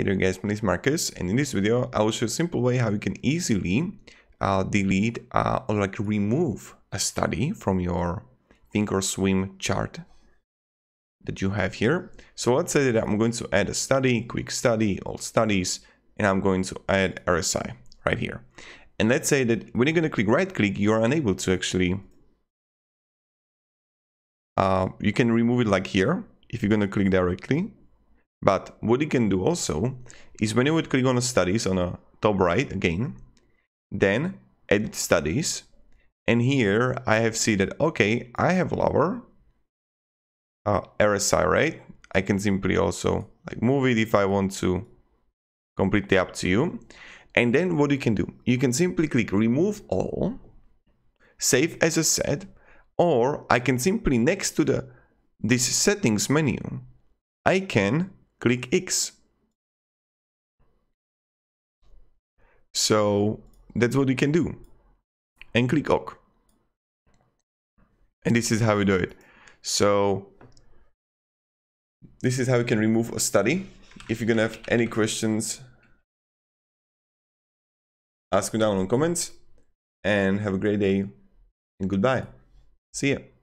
Hey there guys, my name is Marcus and in this video I will show a simple way how you can easily uh, delete uh, or like remove a study from your Thinkorswim chart that you have here. So let's say that I'm going to add a study, quick study, all studies, and I'm going to add RSI right here. And let's say that when you're going to click right click, you're unable to actually, uh, you can remove it like here if you're going to click directly but what you can do also is when you would click on studies on the top right again, then edit studies. And here I have seen that, okay, I have lower uh, RSI rate. I can simply also like move it if I want to, completely up to you. And then what you can do, you can simply click remove all, save as a set, or I can simply next to the this settings menu, I can click X. So that's what we can do. And click OK. And this is how we do it. So this is how we can remove a study. If you're gonna have any questions, ask me down in comments and have a great day and goodbye. See ya.